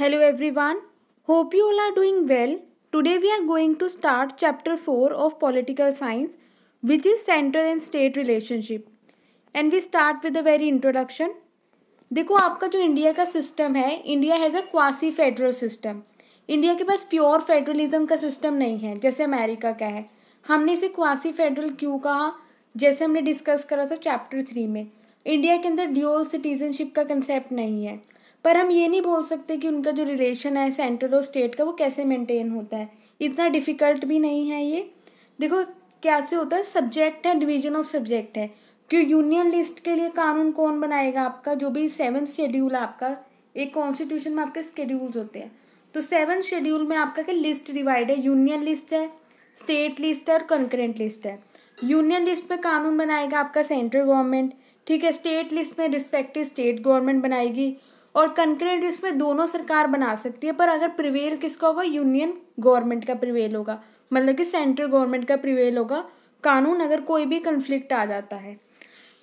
Hello everyone. Hope you all are doing well. Today we are going to start chapter 4 of political science which is center and state relationship. And we start with a very introduction. देखो आपका जो India का system है India has a quasi federal system India के पास pure federalism का system नहीं है जैसे अमेरिका का है हमने इसे क्वासी फेडरल क्यों कहा जैसे हमने डिस्कस करा था चैप्टर थ्री में इंडिया के अंदर ड्यूअल सिटीजनशिप का कंसेप्ट नहीं है पर हम ये नहीं बोल सकते कि उनका जो रिलेशन है सेंटर और स्टेट का वो कैसे मेंटेन होता है इतना डिफ़िकल्ट भी नहीं है ये देखो क्या से होता है सब्जेक्ट है डिवीजन ऑफ सब्जेक्ट है क्यों यूनियन लिस्ट के लिए कानून कौन बनाएगा आपका जो भी सेवन शेड्यूल आपका एक कॉन्स्टिट्यूशन में आपके स्केड्यूल्स होते हैं तो सेवन शेड्यूल में आपका क्या लिस्ट डिवाइड है यूनियन लिस्ट है स्टेट लिस्ट है और कंकरेंट लिस्ट है यूनियन लिस्ट में कानून बनाएगा आपका सेंट्रल गवर्नमेंट ठीक है स्टेट लिस्ट में रिस्पेक्टिव स्टेट गवर्नमेंट बनाएगी और कंक्रेट इसमें दोनों सरकार बना सकती है पर अगर प्रिवेल किसका होगा यूनियन गवर्नमेंट का प्रिवेल होगा मतलब कि सेंट्रल गवर्नमेंट का प्रिवेल होगा कानून अगर कोई भी कन्फ्लिक्ट आ जाता है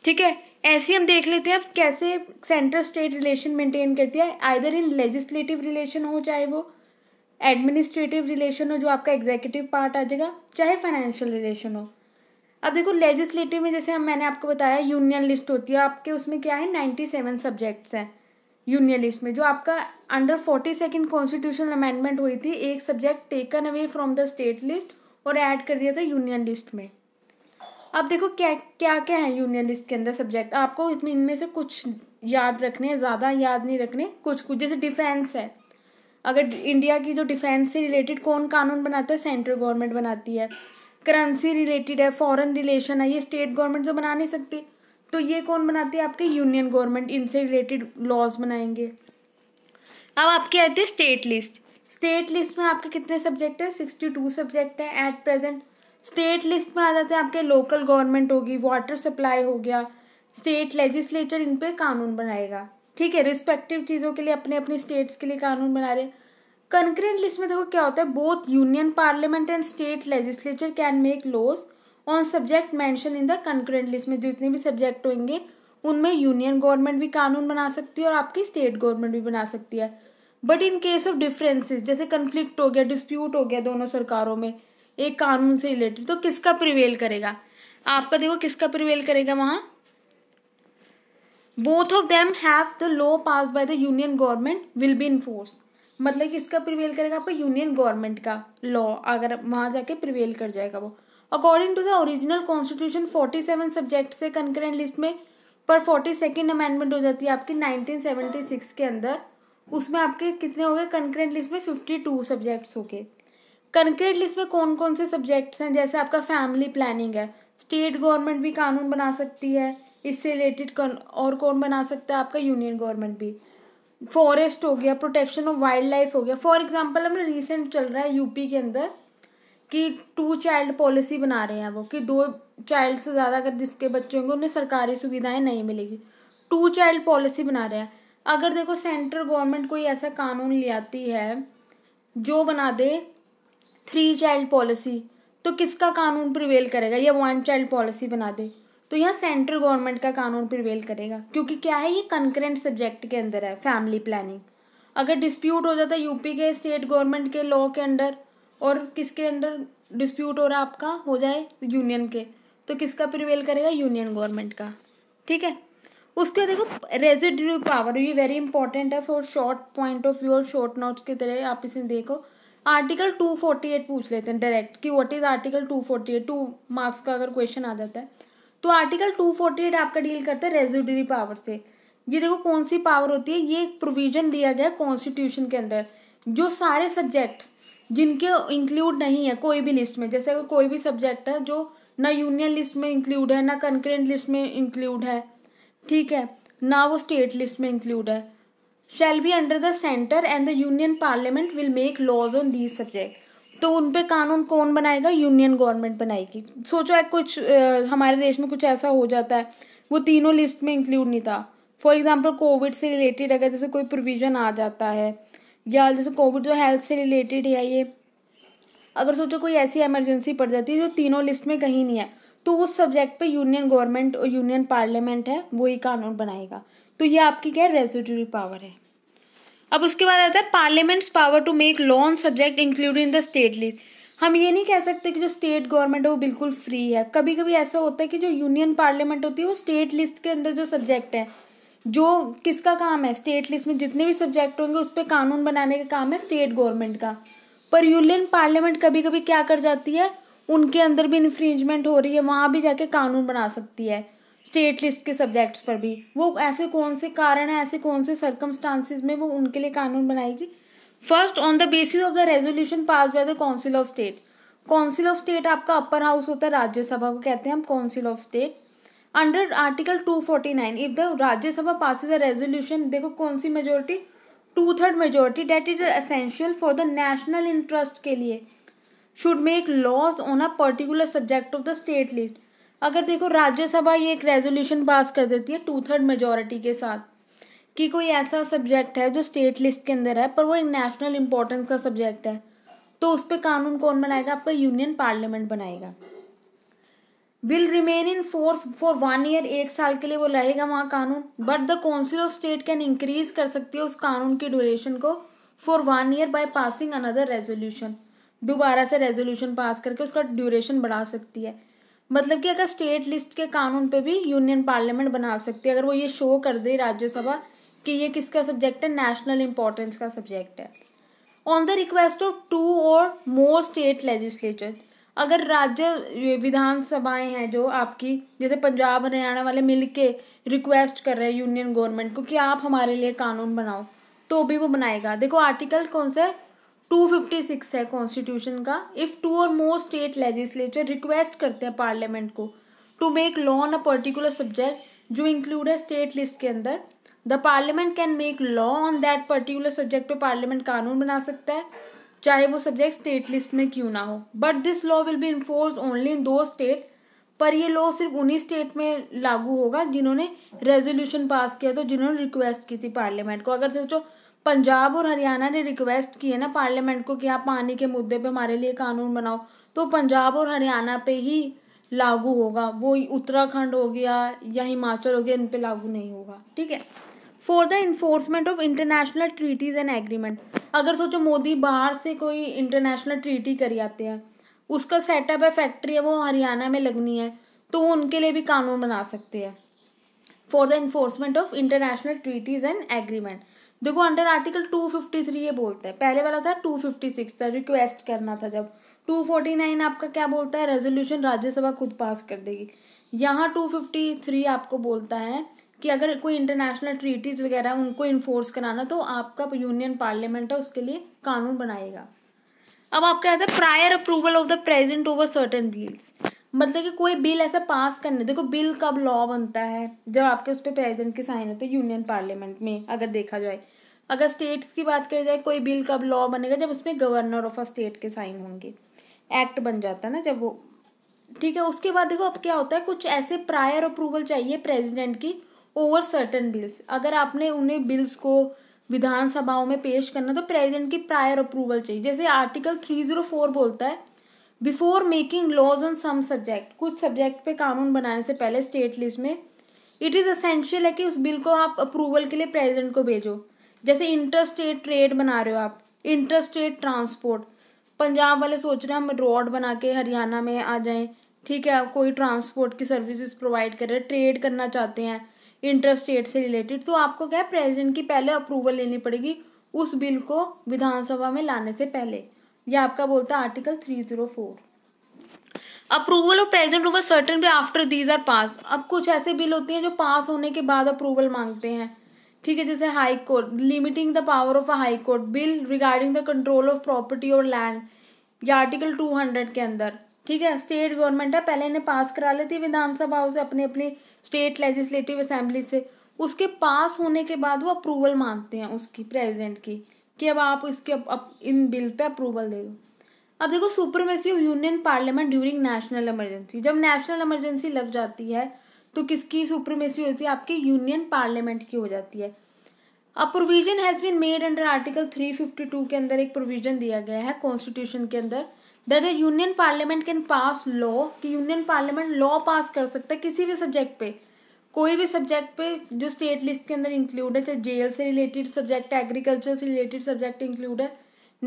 ठीक है ऐसे हम देख लेते हैं अब कैसे सेंट्रल स्टेट रिलेशन मेंटेन करती है आइदर इन लेजिस्लेटिव रिलेशन हो चाहे वो एडमिनिस्ट्रेटिव रिलेशन हो जो आपका एग्जीक्यूटिव पार्ट आ जाएगा चाहे फाइनेंशियल रिलेशन हो अब देखो लेजिस्लेटिव में जैसे मैंने आपको बताया यूनियन लिस्ट होती है आपके उसमें क्या है नाइन्टी सेवन सब्जेक्ट्स हैं यूनियन लिस्ट में जो आपका under forty second constitutional amendment हुई थी एक subject taken away from the state list और ऐड कर दिया था यूनियन लिस्ट में अब देखो क्या क्या क्या है यूनियन लिस्ट के अंदर सब्जेक्ट आपको इसमें इनमें से कुछ याद रखने हैं ज़्यादा याद नहीं रखने कुछ कुछ जैसे डिफेंस है अगर इंडिया की जो डिफेंस से रिलेटेड कौन कानून बनाता है सेंट्रल गवर्नमेंट बनाती है करेंसी रिलेटेड है फॉरेन रिलेशन है ये स्टेट गवर्नमेंट जो बना नहीं सकती तो ये कौन बनाते हैं आपके यूनियन गवर्नमेंट इनसे रिलेटेड लॉज बनाएंगे अब आपके आते हैं स्टेट लिस्ट स्टेट लिस्ट में आपके कितने सब्जेक्ट है सिक्सटी टू सब्जेक्ट हैं एट प्रेजेंट स्टेट लिस्ट में आ जाते हैं आपके लोकल गवर्नमेंट होगी वाटर सप्लाई हो गया स्टेट लेजिस्लेचर इन पर कानून बनाएगा ठीक है रिस्पेक्टिव चीज़ों के लिए अपने अपने स्टेट्स के लिए कानून बना रहे कंक्रीट लिस्ट में देखो क्या होता है both union parliament and state legislature can make laws on subject mention in the concurrent list में जितने भी सब्जेक्ट होंगे उनमें यूनियन गवर्नमेंट भी कानून बना सकती है और आपकी स्टेट गवर्नमेंट भी बना सकती है but in case of differences जैसे कन्फ्लिक्ट हो गया डिस्प्यूट हो गया दोनों सरकारों में एक कानून से रिलेटेड तो किसका प्रिवेल करेगा आपका देखो किसका प्रिवेल करेगा वहाँ both of them have the law pass by the union government will be enforce मतलब कि इसका प्रिवेल करेगा आपका यूनियन गवर्नमेंट का लॉ अगर वहाँ जाके प्रिवेल कर जाएगा वो according to the original constitution forty seven subject से कंकरेंट लिस्ट में पर फोर्टी सेकेंड अमेंडमेंट हो जाती है आपकी नाइनटीन सेवेंटी सिक्स के अंदर उसमें आपके कितने हो गए कंकरेंट लिस्ट में फिफ्टी टू सब्जेक्ट्स हो गए कंकरेंट लिस्ट में कौन कौन से सब्जेक्ट्स हैं जैसे आपका फैमिली प्लानिंग है स्टेट गवर्नमेंट भी कानून बना सकती है इससे रिलेटेड और कौन बना सकता है आपका यूनियन गवर्नमेंट भी फॉरेस्ट हो गया प्रोटेक्शन ऑफ वाइल्ड लाइफ हो गया फॉर एग्जाम्पल हमने रिसेंट चल रहा है यूपी के अंदर कि टू चाइल्ड पॉलिसी बना रहे हैं वो कि दो चाइल्ड से ज़्यादा अगर जिसके बच्चे होंगे उन्हें सरकारी सुविधाएं नहीं मिलेगी टू चाइल्ड पॉलिसी बना रहे हैं अगर देखो सेंट्रल गवर्नमेंट कोई ऐसा कानून ले आती है जो बना दे थ्री चाइल्ड पॉलिसी तो किसका कानून प्रिवेल करेगा या वन चाइल्ड पॉलिसी बना दे तो यह सेंट्रल गवर्नमेंट का कानून प्रिवेल करेगा क्योंकि क्या है ये कंकरेंट सब्जेक्ट के अंदर है फैमिली प्लानिंग अगर डिस्प्यूट हो जाता यूपी के स्टेट गवर्नमेंट के लॉ के अंडर और किसके अंदर डिस्प्यूट हो रहा है आपका हो जाए यूनियन के तो किसका प्रिवेल करेगा यूनियन गवर्नमेंट का ठीक है उसके देखो रेजिड्यू पावर ये वेरी इंपॉर्टेंट है for short point of view और शॉर्ट नोट्स की तरह आप इसे देखो आर्टिकल टू फोर्टी एट पूछ लेते हैं डायरेक्ट कि what is article two forty eight two marks का अगर क्वेश्चन आ जाता है तो आर्टिकल टू फोर्टी एट आपका डील करता है रेजिडरी पावर से ये देखो कौन सी पावर होती है ये एक प्रोविजन दिया गया है कॉन्स्टिट्यूशन के अंदर जो सारे सब्जेक्ट्स जिनके इंक्लूड नहीं है कोई भी लिस्ट में जैसे अगर कोई भी सब्जेक्ट है जो ना यूनियन लिस्ट में इंक्लूड है ना कंक्रेंट लिस्ट में इंक्लूड है ठीक है ना वो स्टेट लिस्ट में इंक्लूड है shall be under the centre and the union parliament will make laws on these subject तो उन पे कानून कौन बनाएगा यूनियन गवर्नमेंट बनाएगी सोचो कुछ आ, हमारे देश में कुछ ऐसा हो जाता है वो तीनों लिस्ट में इंक्लूड नहीं था फॉर एग्जाम्पल कोविड से रिलेटेड अगर जैसे कोई प्रोविज़न आ जाता है या जैसे कोविड जो तो हेल्थ से रिलेटेड है ये अगर सोचो कोई ऐसी इमरजेंसी पड़ जाती है जो तीनों लिस्ट में कहीं नहीं है तो उस सब्जेक्ट पे यूनियन गवर्नमेंट और यूनियन पार्लियामेंट है वो ही कानून बनाएगा तो ये आपकी क्या रेजिडरी पावर है अब उसके बाद आता है parliament's power to make law on subject include in the state list हम ये नहीं कह सकते कि जो स्टेट गवर्नमेंट है वो बिल्कुल फ्री है कभी कभी ऐसा होता है कि जो यूनियन पार्लियामेंट होती है वो स्टेट लिस्ट के अंदर जो सब्जेक्ट है जो किसका काम है स्टेट लिस्ट में जितने भी सब्जेक्ट होंगे उस पर कानून बनाने का काम है स्टेट गवर्नमेंट का पर यूनियन पार्लियामेंट कभी कभी क्या कर जाती है उनके अंदर भी इन्फ्रिंजमेंट हो रही है वहाँ भी जाके कानून बना सकती है स्टेट लिस्ट के सब्जेक्ट्स पर भी वो ऐसे कौन से कारण है ऐसे कौन से सर्कमस्टांसिस में वो उनके लिए कानून बनाएगी first on the basis of the resolution pass by the council of state council of state आपका अपर हाउस होता है राज्यसभा को कहते हैं हम council of state under article 249 if the Rajya Sabha passes a resolution देखो कौन सी majority two third majority that is essential for the national interest के लिए should make laws on a particular subject of the state list अगर देखो राज्यसभा ये एक resolution pass कर देती है टू थर्ड मेजोरिटी के साथ कि कोई ऐसा सब्जेक्ट है जो स्टेट लिस्ट के अंदर है पर वो एक नेशनल इंपॉर्टेंस का सब्जेक्ट है तो उस पर कानून कौन बनाएगा आपका यूनियन पार्लियामेंट बनाएगा will remain in force for one year एक साल के लिए वो रहेगा वहाँ कानून but the council of state can increase कर सकती है उस कानून की ड्यूरेशन को for one year by passing another resolution दोबारा से रेजोल्यूशन पास करके उसका ड्यूरेशन बढ़ा सकती है मतलब कि अगर स्टेट लिस्ट के कानून पे भी यूनियन पार्लियामेंट बना सकती है अगर वो ये शो कर दे राज्यसभा कि ये किसका सब्जेक्ट है नेशनल इंपॉर्टेंस का सब्जेक्ट है on the request of two or more state legislature अगर राज्य विधानसभाएं हैं जो आपकी जैसे पंजाब हरियाणा वाले मिल के रिक्वेस्ट कर रहे हैं यूनियन गवर्नमेंट को कि आप हमारे लिए कानून बनाओ तो भी वो बनाएगा देखो आर्टिकल कौन सा है टू फिफ्टी सिक्स है कॉन्स्टिट्यूशन का if two or more state legislature request करते हैं पार्लियामेंट को to make law on a particular subject जो इंक्लूड है स्टेट लिस्ट के अंदर the parliament can make law on that particular subject पे पार्लियामेंट कानून बना सकता है चाहे वो सब्जेक्ट स्टेट लिस्ट में क्यों ना हो but this law will be enforce only in दो स्टेट पर ये लॉ सिर्फ उन्हीं स्टेट में लागू होगा जिन्होंने रेजोल्यूशन पास किया तो जिन्होंने रिक्वेस्ट की थी पार्लियामेंट को अगर सोचो पंजाब और हरियाणा ने रिक्वेस्ट की है ना पार्लियामेंट को कि आप पानी के मुद्दे पे हमारे लिए कानून बनाओ तो पंजाब और हरियाणा पे ही लागू होगा वो उत्तराखंड हो गया या हिमाचल हो गया इन पे लागू नहीं होगा ठीक है for the enforcement of international treaties and agreement अगर सोचो मोदी बाहर से कोई इंटरनेशनल ट्रीटी करी आते हैं उसका सेटअप है फैक्ट्री है वो हरियाणा में लगनी है तो वो उनके लिए भी कानून बना सकते हैं for the enforcement of international treaties and agreement देखो under article two fifty three ये बोलता है पहले वाला था टू फिफ्टी सिक्स था रिक्वेस्ट करना था जब टू फोर्टी नाइन आपका क्या बोलता है रेजोल्यूशन राज्यसभा खुद पास कर देगी यहाँ टू फिफ्टी थ्री आपको बोलता है कि अगर कोई इंटरनेशनल ट्रीटीज़ वगैरह उनको इन्फोर्स कराना तो आपका यूनियन पार्लियामेंट है उसके लिए कानून बनाएगा अब आप कहते है prior approval of the president over certain bills मतलब कि कोई बिल ऐसा पास करने देखो बिल कब लॉ बनता है जब आपके उस पर प्रेजेंट के साइन होते यूनियन पार्लियामेंट में अगर देखा जाए अगर स्टेट्स की बात करी जाए कोई बिल कब लॉ बनेगा जब उसमें गवर्नर ऑफ अ स्टेट के साइन होंगे एक्ट बन जाता है ना जब वो ठीक है उसके बाद देखो अब क्या होता है कुछ ऐसे प्रायर अप्रूवल चाहिए प्रेजिडेंट की ओवर सर्टन बिल्स अगर आपने उन्हें बिल्स को विधानसभाओं में पेश करना तो प्रेजिडेंट की प्रायर अप्रूवल चाहिए जैसे आर्टिकल थ्री जीरो फोर बोलता है before making laws on some subject कुछ सब्जेक्ट पे कानून बनाने से पहले स्टेट लिस्ट में इट इज़ असेंशियल है कि उस बिल को आप अप्रूवल के लिए प्रेजिडेंट को भेजो जैसे इंटर स्टेट ट्रेड बना रहे हो आप इंटर स्टेट ट्रांसपोर्ट पंजाब वाले सोच रहे हैं हम रोड बना के हरियाणा में आ जाएं ठीक है आप कोई ट्रांसपोर्ट की सर्विसेज प्रोवाइड कर रहे हैं ट्रेड करना चाहते हैं इंटरेस्ट रेट से रिलेटेड तो आपको क्या है प्रेजिडेंट की पहले अप्रूवल लेनी पड़ेगी उस बिल को विधानसभा में लाने से पहले यह आपका बोलता है article three zero four approval of president over certain भी आफ्टर दीज आर पास अब कुछ ऐसे बिल होते हैं जो पास होने के बाद अप्रूवल मांगते हैं ठीक है जैसे high court limiting the power of a high court bill regarding the control of property और लैंड या आर्टिकल टू हंड्रेड के अंदर ठीक है स्टेट गवर्नमेंट है पहले इन्हें पास करा लेती है विधानसभा से अपनी अपनी स्टेट लेजिस्लेटिव असेंबली से उसके पास होने के बाद वो अप्रूवल मांगते हैं उसकी प्रेजिडेंट की कि अब आप इसके अब इन बिल पे अप्रूवल दे दो अब देखो supremacy of union parliament during national emergency जब नेशनल इमरजेंसी लग जाती है तो किसकी सुप्रमेसी होती है आपकी यूनियन पार्लियामेंट की हो जाती है अब provision has been made under article two के अंदर एक प्रोविजन दिया गया है कॉन्स्टिट्यूशन के अंदर that the union parliament can pass law कि यूनियन पार्लियामेंट लॉ पास कर सकता है किसी भी सब्जेक्ट पे कोई भी सब्जेक्ट पे जो स्टेट लिस्ट के अंदर इंक्लूड है चाहे जेल से रिलेटेड सब्जेक्ट है एग्रीकल्चर से रिलेटेड सब्जेक्ट इंक्लूड है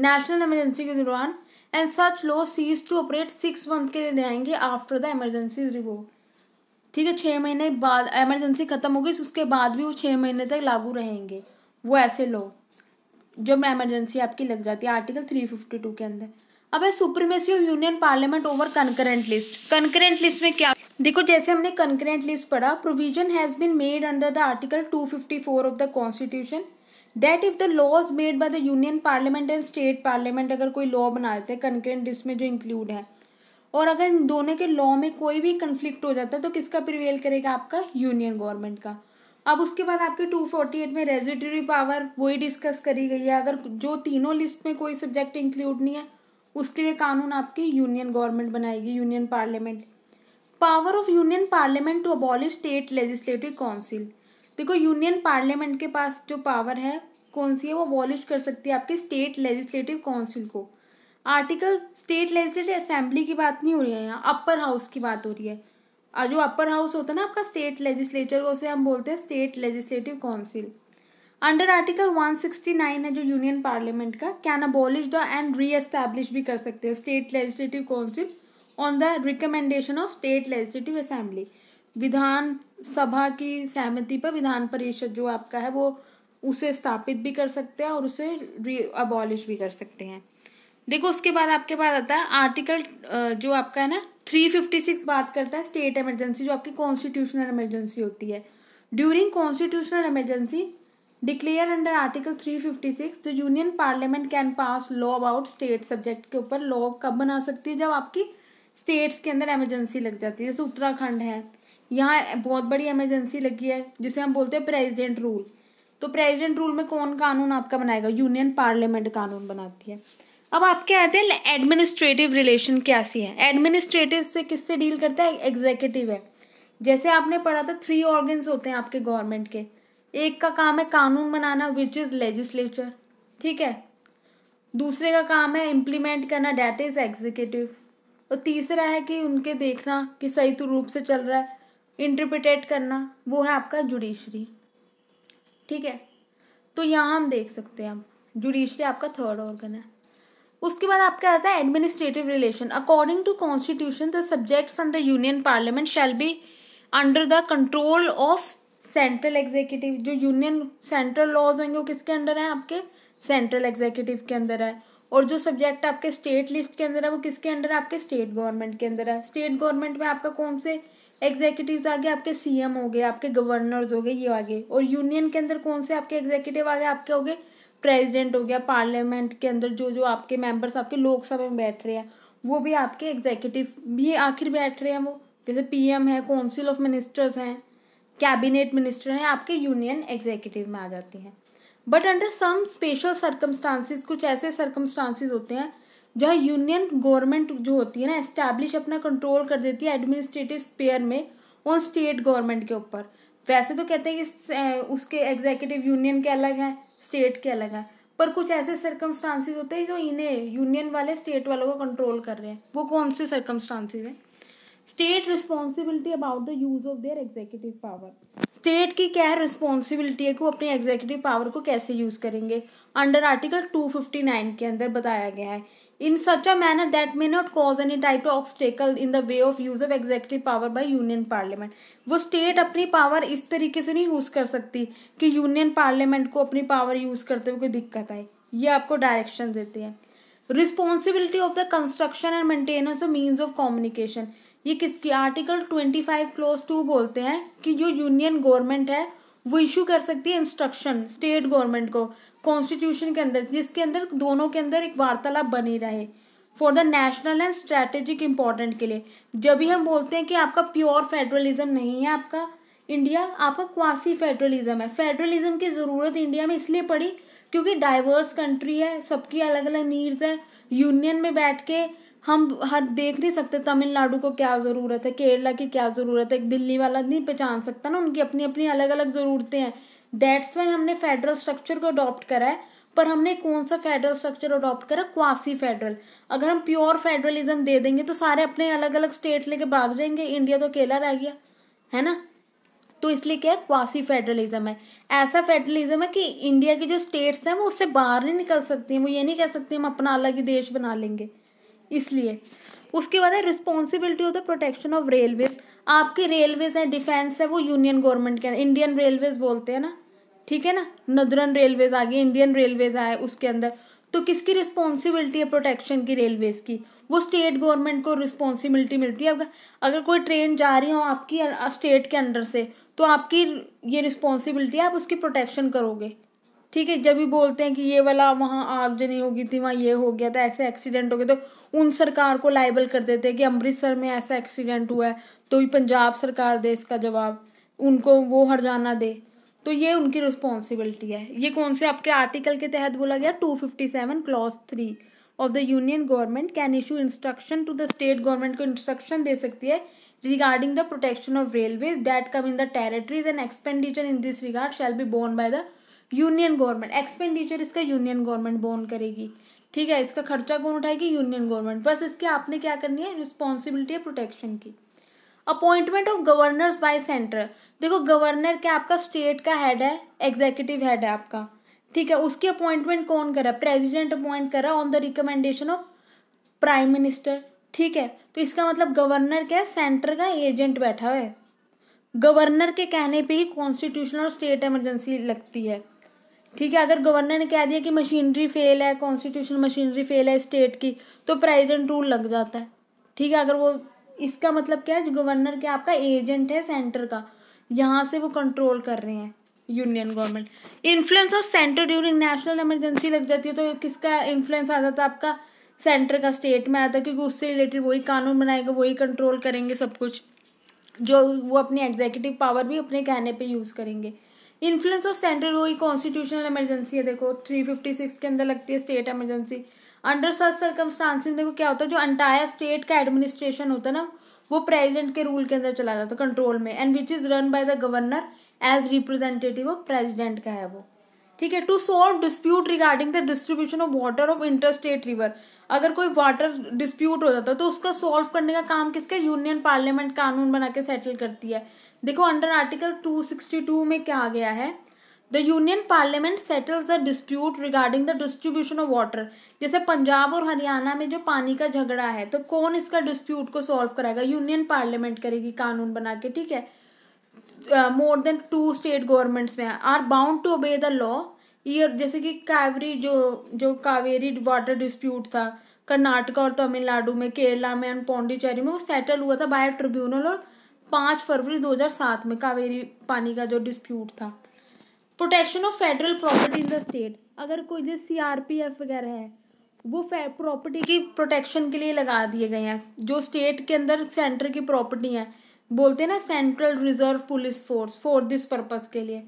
नेशनल इमरजेंसी के दौरान and such law cease to operate six month के लिए आएंगे आफ्टर द एमरजेंसी रिवो ठीक है छः महीने बाद एमरजेंसी खत्म होगी उसके बाद भी वो छः महीने तक लागू रहेंगे वो ऐसे लॉ जब एमरजेंसी आपकी लग जाती है आर्टिकल थ्री फिफ्टी टू के अंदर अब है supremacy of union parliament over concurrent list concurrent list में क्या देखो जैसे हमने कंकरेंट लिस्ट पढ़ा provision has been made under the article 254 of the constitution that if the laws made by the union parliament and state parliament अगर कोई law बनाते हैं कंकरेंट लिस्ट में जो इंक्लूड है और अगर इन दोनों के लॉ में कोई भी कंफ्लिक्ट हो जाता है तो किसका प्रिवेल करेगा आपका यूनियन गवर्नमेंट का अब उसके बाद आपके एट में रेजिटरी पावर वही डिस्कस करी गई है अगर जो तीनों लिस्ट में कोई सब्जेक्ट इंक्लूड नहीं है उसके लिए कानून आपकी यूनियन गवर्नमेंट बनाएगी union parliament power of union parliament to abolish state legislative council देखो यूनियन पार्लियामेंट के पास जो पावर है कौन सी है वो अबॉलिश कर सकती है आपके स्टेट लेजिस्लेटिव काउंसिल को आर्टिकल स्टेट लेजिस्लेटिव असेंबली की बात नहीं हो रही है यहाँ अपर हाउस की बात हो रही है जो अपर हाउस होता है ना आपका स्टेट लेजिस्लेचर उसे हम बोलते हैं state legislative council under article 169 है जो यूनियन पार्लियामेंट का can abolish the and reestablish भी कर सकते हैं state legislative council on the recommendation of state legislative assembly Vidhan Sabha की सहमति पर विधान परिषद जो आपका है वो उसे स्थापित भी कर सकते हैं और उसे री अबॉलिश भी कर सकते हैं देखो उसके बाद आपके पास आता है आर्टिकल जो आपका है ना थ्री फिफ्टी सिक्स बात करता है स्टेट इमरजेंसी जो आपकी कॉन्स्टिट्यूशनल इमरजेंसी होती है during constitutional emergency declare under article 356 the union parliament can pass law about state subject के ऊपर लॉ कब बना सकती है जब आपकी स्टेट्स के अंदर एमरजेंसी लग जाती है जैसे उत्तराखंड है यहाँ बहुत बड़ी एमरजेंसी लगी है जिसे हम बोलते हैं प्रेजिडेंट रूल तो प्रेजिडेंट रूल में कौन कानून आपका बनाएगा यूनियन पार्लियामेंट कानून बनाती है अब आपके आते हैं एडमिनिस्ट्रेटिव रिलेशन क्या सी है एडमिनिस्ट्रेटिव से किससे डील करता है एग्जीक्यूटिव है जैसे आपने पढ़ा था थ्री ऑर्गन्स होते हैं आपके गवर्नमेंट के एक का काम है कानून बनाना विच इज़ लेजिस्लेचर ठीक है दूसरे का काम है इम्प्लीमेंट करना डेट इज़ एग्जीक्यूटिव और तीसरा है कि उनके देखना कि सही तो रूप से चल रहा है इंटरप्रिटेट करना वो है आपका जुडिशरी ठीक है तो यहाँ हम देख सकते हैं आप जुडिशरी आपका थर्ड ऑर्गन है उसके बाद आपका आता है administrative relation according to constitution the subjects the union parliament shall be under the control of central executive जो यूनियन सेंट्रल लॉज होंगे वो किसके अंडर है आपके सेंट्रल एग्जीक्यूटिव के अंदर है और जो सब्जेक्ट आपके स्टेट लिस्ट के अंदर है वो किसके अंडर है आपके स्टेट गवर्नमेंट के अंदर है स्टेट गवर्नमेंट में आपका कौन से एग्जीक्यूटिव आ गए आपके सीएम हो गए आपके गवर्नर्स हो गए ये आ गए और यूनियन के अंदर कौन से आपके एग्जीक्यूटिव आ गए आपके हो गए प्रेजिडेंट हो गया पार्लियामेंट के अंदर जो जो आपके मेंबर्स आपके लोकसभा में बैठ रहे हैं वो भी आपके एग्जीक्यूटिव भी आखिर बैठ रहे हैं वो जैसे पीएम है काउंसिल ऑफ मिनिस्टर्स हैं कैबिनेट मिनिस्टर हैं आपके यूनियन एग्जीक्यूटिव में आ जाती हैं but under some special circumstances कुछ ऐसे सर्कमस्टांसिस होते हैं जहाँ यूनियन गवर्नमेंट जो होती है ना इस्टेब्लिश अपना कंट्रोल कर देती है एडमिनिस्ट्रेटिव स्पेयर में और स्टेट गवर्नमेंट के ऊपर वैसे तो कहते हैं कि उसके एग्जीक्यूटिव यूनियन के अलग हैं स्टेट के अलग हैं पर कुछ ऐसे सर्कमस्टांसिस होते हैं जो इन्हें यूनियन वाले स्टेट वालों को कंट्रोल कर रहे हैं वो कौन से सर्कमस्टांसिस हैं state responsibility about the use of their executive power state की क्या है रिस्पॉन्सिबिलिटी है कि वो अपनी एग्जीक्यूटिव पावर को कैसे यूज करेंगे अंडर आर्टिकल 259 के अंदर बताया गया है in such a manner that may not cause any type of obstacle in the way of use of executive power by union parliament वो स्टेट अपनी पावर इस तरीके से नहीं यूज कर सकती कि यूनियन पार्लियामेंट को अपनी पावर यूज करते हुए कोई दिक्कत आए ये आपको डायरेक्शन देती है responsibility of the construction and maintenance of means of communication ये किसकी article twenty five clause two बोलते हैं कि जो यूनियन गवर्नमेंट है वो इशू कर सकती है इंस्ट्रक्शन स्टेट गवर्नमेंट को कॉन्स्टिट्यूशन के अंदर जिसके अंदर दोनों के अंदर एक वार्तालाप बनी रहे for the national and strategic important के लिए जब भी हम बोलते हैं कि आपका प्योर फेडरलिज्म नहीं है आपका इंडिया आपका क्वासी फेडरलिज्म है फेडरलिज्म की ज़रूरत इंडिया में इसलिए पड़ी क्योंकि डाइवर्स कंट्री है सबकी अलग अलग नीड्स है यूनियन में बैठ के हम हर देख नहीं सकते तमिलनाडु को क्या ज़रूरत है केरला की क्या ज़रूरत है दिल्ली वाला नहीं पहचान सकता ना उनकी अपनी अपनी अलग अलग ज़रूरतें हैं दैट्स वाई हमने फेडरल स्ट्रक्चर को अडॉप्ट करा है पर हमने कौन सा फेडरल स्ट्रक्चर अडॉप्ट करा क्वासी फेडरल अगर हम प्योर फेडरलिज्म दे देंगे तो सारे अपने अलग अलग स्टेट लेके भाग जाएंगे इंडिया तो अकेला रह गया है ना तो इसलिए क्या क्वासी फेडरलिज्म है ऐसा फेडरलिज्म है कि इंडिया की जो स्टेट्स हैं वो उससे बाहर नहीं निकल सकती हैं वो ये नहीं कह सकती हम अपना अलग ही देश बना लेंगे इसलिए उसके बाद है responsibility of the protection of railways आपके रेलवेज हैं डिफेंस है वो यूनियन गवर्नमेंट के इंडियन रेलवेज बोलते हैं ना ठीक है ना नदरन रेलवेज आ गई इंडियन रेलवेज आए उसके अंदर तो किसकी रिस्पॉन्सिबिलिटी है प्रोटेक्शन की रेलवेज की वो स्टेट गवर्नमेंट को रिस्पॉन्सिबिलिटी मिलती है अगर अगर कोई ट्रेन जा रही हो आपकी स्टेट के अंडर से तो आपकी ये रिस्पॉन्सिबिलिटी है आप उसकी प्रोटेक्शन करोगे ठीक है जब भी बोलते हैं कि ये वाला वहाँ आगजनी हो होगी थी वहाँ ये हो गया था ऐसे एक्सीडेंट हो गए तो उन सरकार को लाइबल कर देते हैं कि अमृतसर में ऐसा एक्सीडेंट हुआ है तो भी पंजाब सरकार दे इसका जवाब उनको वो हरजाना दे तो ये उनकी रिस्पॉन्सिबिलिटी है ये कौन से आपके आर्टिकल के तहत बोला गया two fifty seven clause three of the union government can issue instruction to the state government को इंस्ट्रक्शन दे सकती है regarding the protection of railways that come in the territories and expenditure in this regard shall be borne by the union government expenditure इसका union government borne करेगी ठीक है इसका खर्चा कौन उठाएगी यूनियन गवर्नमेंट बस इसकी आपने क्या करनी है रिस्पॉन्सिबिलिटी है प्रोटेक्शन की appointment of governors by centre देखो गवर्नर क्या आपका स्टेट का हेड है एग्जीक्यूटिव हेड है आपका ठीक है उसकी अपॉइंटमेंट कौन करा प्रेजिडेंट अपॉइंट करा on the recommendation of prime minister ठीक है तो इसका मतलब गवर्नर क्या है सेंटर का एजेंट बैठा है गवर्नर के कहने पे ही कॉन्स्टिट्यूशनल और स्टेट इमरजेंसी लगती है ठीक है अगर गवर्नर ने कह दिया कि मशीनरी फेल है कॉन्स्टिट्यूशन मशीनरी फेल है स्टेट की तो प्रेजिडेंट रूल लग जाता है ठीक है अगर वो इसका मतलब क्या है गवर्नर क्या आपका एजेंट है सेंटर का यहाँ से वो कंट्रोल कर रहे हैं union government influence of centre during national emergency लग जाती है तो किसका इन्फ्लुएंस आ जाता है आपका सेंटर का स्टेट में आता है क्योंकि उससे रिलेटेड वही कानून बनाएगा वही कंट्रोल करेंगे सब कुछ जो वो अपनी एग्जीक्यूटिव पावर भी अपने कहने पे यूज़ करेंगे इन्फ्लुएंस ऑफ सेंट्रल वही कॉन्स्टिट्यूशनल इमरजेंसी है देखो थ्री फिफ्टी सिक्स के अंदर लगती है state emergency under such circumstances देखो क्या होता है जो अंटायर स्टेट का एडमिनिस्ट्रेशन होता है ना वो प्रेजिडेंट के रूल के अंदर चला जाता है कंट्रोल में and which is run by the governor as representative of president का है वो ठीक है to solve dispute regarding the distribution of water of inter state river अगर कोई वाटर डिस्प्यूट हो जाता है तो उसका सॉल्व करने का काम किसका यूनियन पार्लियामेंट कानून बना के सेटल करती है देखो अंडर आर्टिकल 262 में क्या आ गया है the union parliament settles the dispute regarding the distribution of water जैसे पंजाब और हरियाणा में जो पानी का झगड़ा है तो कौन इसका डिस्प्यूट को सॉल्व कराएगा यूनियन पार्लियामेंट करेगी कानून बना के ठीक है more than two state governments में are bound to obey the law year जैसे कि कावेरी जो जो कावेरी वाटर डिस्प्यूट था कर्नाटका और तमिलनाडु में केरला में एंड पौंडीचेरी में वो सेटल हुआ था बाय ट्रिब्यूनल और पाँच फरवरी 2007 में कावेरी पानी का जो डिस्प्यूट था protection of federal property in the state अगर कोई जो सी आर पी एफ वगैरह है वो प्रॉपर्टी की प्रोटेक्शन के लिए लगा दिए गए हैं जो स्टेट के अंदर सेंटर की प्रॉपर्टी है बोलते हैं ना central reserve police force for this purpose के लिए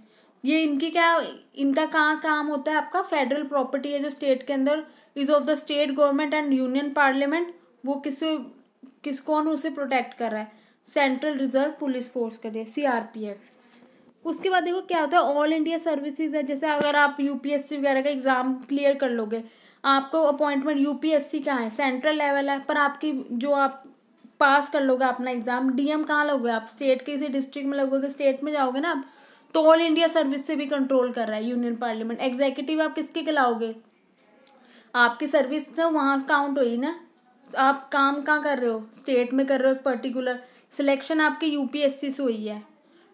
ये इनकी क्या इनका कहाँ काम होता है आपका फेडरल प्रॉपर्टी है जो स्टेट के अंदर is of the state government and union parliament वो किस किस कौन उसे प्रोटेक्ट कर रहा है सेंट्रल रिजर्व पुलिस फोर्स करिए सीआरपीएफ उसके बाद देखो क्या होता है ऑल इंडिया सर्विसेज है जैसे अगर आप यूपीएससी वगैरह का एग्ज़ाम क्लियर कर लोगे आपको अपॉइंटमेंट यूपीएससी का है सेंट्रल लेवल है पर आपकी जो आप पास कर लोगे अपना एग्ज़ाम डीएम कहाँ लोगे आप स्टेट के किसी डिस्ट्रिक्ट में लगोगे स्टेट में जाओगे ना आप तो ऑल इंडिया सर्विस से भी कंट्रोल कर रहा है यूनियन पार्लियामेंट एग्जीक्यूटिव आप किसके खिलाओगे आपकी सर्विस तो वहाँ काउंट हुई ना आप काम कहाँ कर रहे हो स्टेट में कर रहे हो पर्टिकुलर सिलेक्शन आपके यूपीएससी से हुई है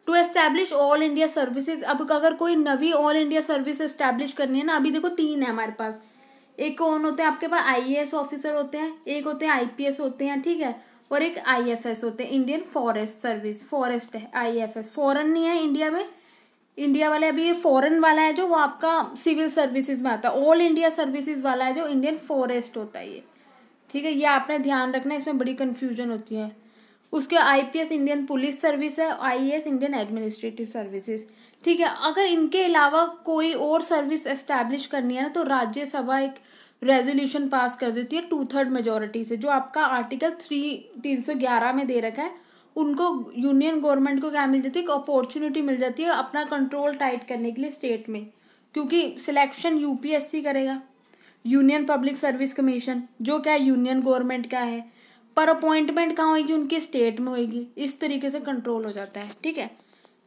to establish all India services अब अगर कोई नवी ऑल इंडिया सर्विस एस्टैब्लिश करनी है ना अभी देखो तीन है हमारे पास एक कौन होते हैं आपके पास आई ऑफिसर होते हैं एक होते हैं आई होते हैं ठीक है और एक आई होते हैं इंडियन फॉरेस्ट सर्विस फॉरेस्ट है आई फ़ॉरन नहीं है इंडिया में इंडिया वाले अभी ये फॉरेन वाला है जो वो आपका सिविल सर्विसेज में आता है ऑल इंडिया सर्विसेज वाला है जो इंडियन फॉरेस्ट होता है ये ठीक है ये आपने ध्यान रखना इसमें बड़ी कन्फ्यूजन होती है उसके आईपीएस इंडियन पुलिस सर्विस है आईएएस इंडियन एडमिनिस्ट्रेटिव सर्विसेज ठीक है अगर इनके अलावा कोई और सर्विस एस्टेब्लिश करनी है ना तो राज्यसभा एक रेजोल्यूशन पास कर देती है टू थर्ड मेजोरिटी से जो आपका आर्टिकल थ्री तीन सौ ग्यारह में दे रखा है उनको यूनियन गवर्नमेंट को क्या मिल जाती है अपॉर्चुनिटी मिल जाती है अपना कंट्रोल टाइट करने के लिए स्टेट में क्योंकि सिलेक्शन यूपीएससी करेगा यूनियन पब्लिक सर्विस कमीशन जो क्या यूनियन गवर्नमेंट का है पर अपॉइंटमेंट कहाँ होगी उनके स्टेट में होगी इस तरीके से कंट्रोल हो जाता है ठीक है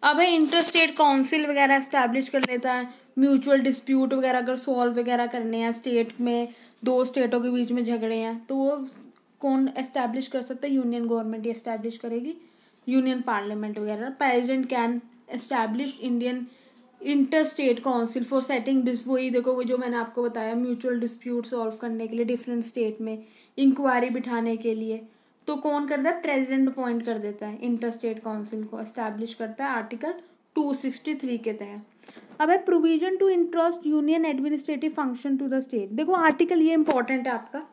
अब है इंटर स्टेट काउंसिल वगैरह इस्टेब्लिश कर लेता है म्यूचुअल डिस्प्यूट वगैरह अगर सॉल्व वगैरह करने हैं स्टेट में दो स्टेटों के बीच में झगड़े हैं तो वो कौन इस्टेब्लिश कर सकता है यूनियन गवर्नमेंट इस्टेब्लिश करेगी यूनियन पार्लियामेंट वगैरह president can establish Indian inter state council for setting वही देखो वो जो मैंने आपको बताया म्यूचुअल डिस्प्यूट सॉल्व करने के लिए डिफरेंट स्टेट में इंक्वायरी बिठाने के लिए तो कौन करता है प्रेजिडेंट अपॉइंट कर देता है इंटर स्टेट काउंसिल को इस्टेब्लिश करता है आर्टिकल टू सिक्सटी थ्री के तहत अब है provision to entrust union administrative function to the state देखो आर्टिकल ये इंपॉर्टेंट है आपका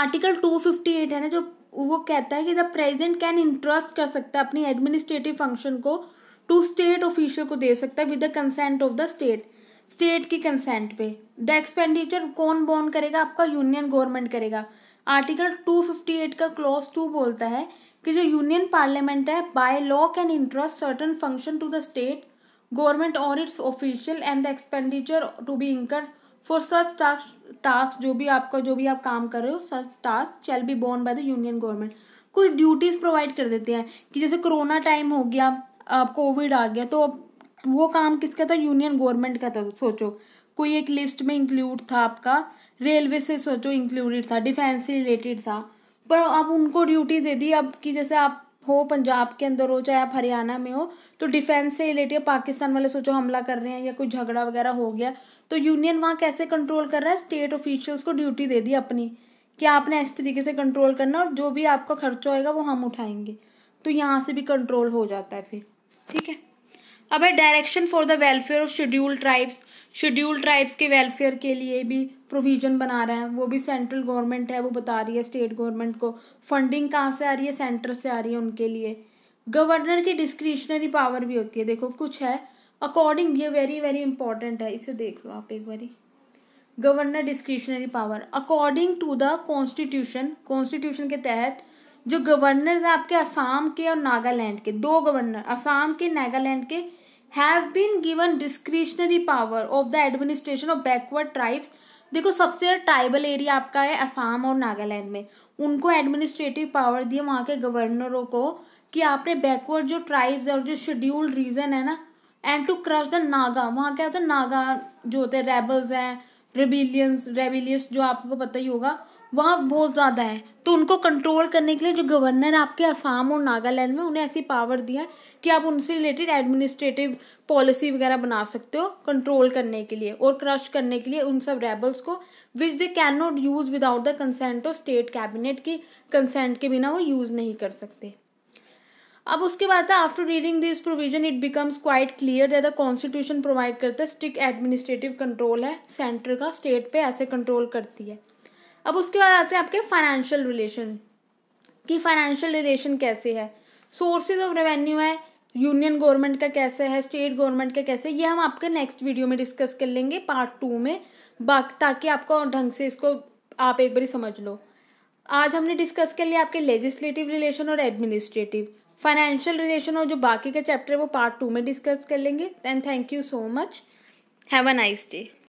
आर्टिकल टू फिफ्टी एट है ना जो वो कहता है कि द प्रेजिडेंट कैन इंटरेस्ट कर सकता है अपनी एडमिनिस्ट्रेटिव फंक्शन को टू स्टेट ऑफिशियल को दे सकता है with the consent of the state state की कंसेंट पे द एक्सपेंडिचर कौन बॉन्ड करेगा आपका यूनियन गवर्नमेंट करेगा आर्टिकल 258 का क्लॉज टू बोलता है कि जो यूनियन पार्लियामेंट है by law can entrust certain function to the state government और its official and the expenditure to be incur for such task task जो भी आपका जो भी आप काम कर रहे हो such task shall be borne by the union government कुछ ड्यूटीज प्रोवाइड कर देते हैं कि जैसे कोरोना टाइम हो गया अब कोविड आ गया तो वो काम किसका था यूनियन गवर्नमेंट का था सोचो कोई एक लिस्ट में इंक्लूड था आपका रेलवे से सोचो इंक्लूडेड था डिफेंस से रिलेटेड था पर अब उनको ड्यूटी दे दी अब कि जैसे आप हो पंजाब के अंदर हो चाहे आप हरियाणा में हो तो डिफेंस से रिलेटेड पाकिस्तान वाले सोचो हमला कर रहे हैं या कोई झगड़ा वगैरह हो गया तो यूनियन वहाँ कैसे कंट्रोल कर रहा है स्टेट ऑफिशियल्स को ड्यूटी दे दी अपनी कि आपने इस तरीके से कंट्रोल करना और जो भी आपका खर्चा होएगा वो हम उठाएंगे तो यहाँ से भी कंट्रोल हो जाता है फिर ठीक है अब है direction for the welfare of schedule tribes schedule tribes के वेलफेयर के लिए भी प्रोविजन बना रहा है वो भी सेंट्रल गवर्नमेंट है वो बता रही है स्टेट गवर्नमेंट को फंडिंग कहाँ से आ रही है सेंटर से आ रही है उनके लिए गवर्नर की डिस्क्रिशनरी पावर भी होती है देखो कुछ है अकॉर्डिंग ये वेरी वेरी इंपॉर्टेंट है इसे देख लो आप एक बारी governor discretionary power according to the constitution constitution के तहत जो गवर्नर्स हैं आपके असम के और नागालैंड के दो गवर्नर असम के नागालैंड के have been given discretionary power of the administration of backward tribes देखो सबसे ज़्यादा ट्राइबल एरिया आपका है असम और नागालैंड में उनको एडमिनिस्ट्रेटिव पावर दिए वहाँ के गवर्नरों को कि आपने बैकवर्ड जो ट्राइब्स और जो शेड्यूल्ड रीजन है ना and to crush the Naga वहाँ क्या होता है नागा जो होते हैं रेबल्स हैं रेबिलियंस रेबिलियस जो आपको पता ही होगा वहाँ बहुत ज़्यादा है तो उनको कंट्रोल करने के लिए जो गवर्नर आपके असम और नागालैंड में उन्हें ऐसी पावर दिया है कि आप उनसे रिलेटेड एडमिनिस्ट्रेटिव पॉलिसी वगैरह बना सकते हो कंट्रोल करने के लिए और क्रश करने के लिए उन सब रेबल्स को which they can not use without the consent of state cabinet की कंसेंट के बिना वो यूज़ नहीं कर सकते अब उसके बाद था after reading this provision it becomes quite clear that the constitution provide करता है स्ट्रिक्ट एडमिनिस्ट्रेटिव कंट्रोल है सेंटर का स्टेट पे ऐसे कंट्रोल करती है अब उसके बाद आते हैं आपके फाइनेंशियल रिलेशन कि फाइनेंशियल रिलेशन कैसे है सोर्सेज ऑफ रेवेन्यू है यूनियन गवर्नमेंट का कैसे है स्टेट गवर्नमेंट का कैसे है ये हम आपके नेक्स्ट वीडियो में डिस्कस कर लेंगे पार्ट टू में बाकी ताकि आपको ढंग से इसको आप एक बार समझ लो आज हमने डिस्कस कर लिया आपके लेजिस्लेटिव रिलेशन और एडमिनिस्ट्रेटिव फाइनेंशियल रिलेशन और जो बाकी का चैप्टर है वो पार्ट टू में डिस्कस कर लेंगे and thank you so much have a nice day